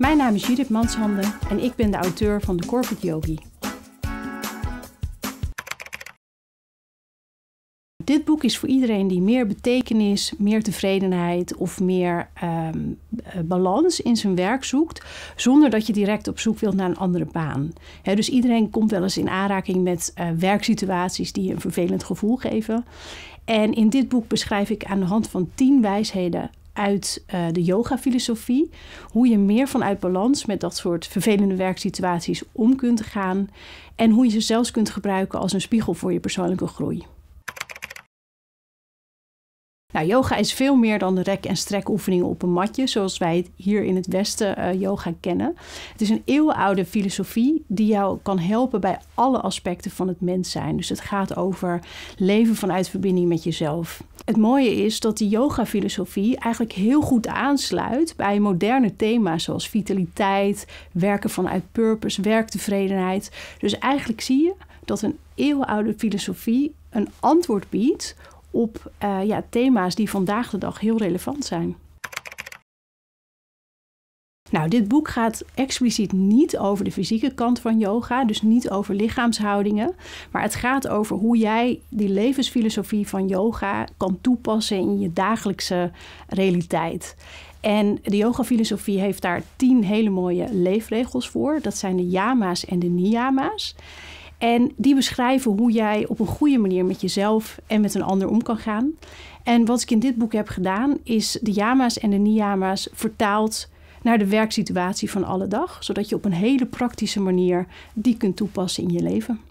Mijn naam is Judith Manshanden en ik ben de auteur van de Corporate Yogi. Dit boek is voor iedereen die meer betekenis, meer tevredenheid of meer ehm, eh, balans in zijn werk zoekt, zonder dat je direct op zoek wilt naar een andere baan. dus iedereen komt wel eens in aanraking met eh, werksituaties die je een vervelend gevoel geven. En in dit boek beschrijf ik aan de hand van tien wijsheden uit eh, de yoga-filosofie. Hoe je meer vanuit balans met dat soort vervelende werksituaties om kunt gaan. En hoe je ze zelfs kunt gebruiken als een spiegel voor je persoonlijke groei. Nou, yoga is veel meer dan de rek- en strekoefeningen op een matje, zoals wij het hier in het Westen eh, yoga kennen. Het is een eeuwenoude filosofie die jou kan helpen bij alle aspecten van het mens zijn. Dus het gaat over leven vanuit verbinding met jezelf. Het mooie is dat die yoga-filosofie eigenlijk heel goed aansluit bij moderne thema's zoals vitaliteit, werken vanuit purpose, werktevredenheid. Dus eigenlijk zie je dat een eeuwenoude filosofie een antwoord biedt op eh, ja, thema's die vandaag de dag heel relevant zijn. Nou, dit boek gaat expliciet niet over de fysieke kant van yoga, dus niet over lichaamshoudingen, maar het gaat over hoe jij die levensfilosofie van yoga kan toepassen in je dagelijkse realiteit. En de yogafilosofie heeft daar tien hele mooie leefregels voor. Dat zijn de yama's en de niyama's. En die beschrijven hoe jij op een goede manier met jezelf en met een ander om kan gaan. En wat ik in dit boek heb gedaan, is de yama's en de niyama's vertaald naar de werksituatie van alle dag. Zodat je op een hele praktische manier die kunt toepassen in je leven.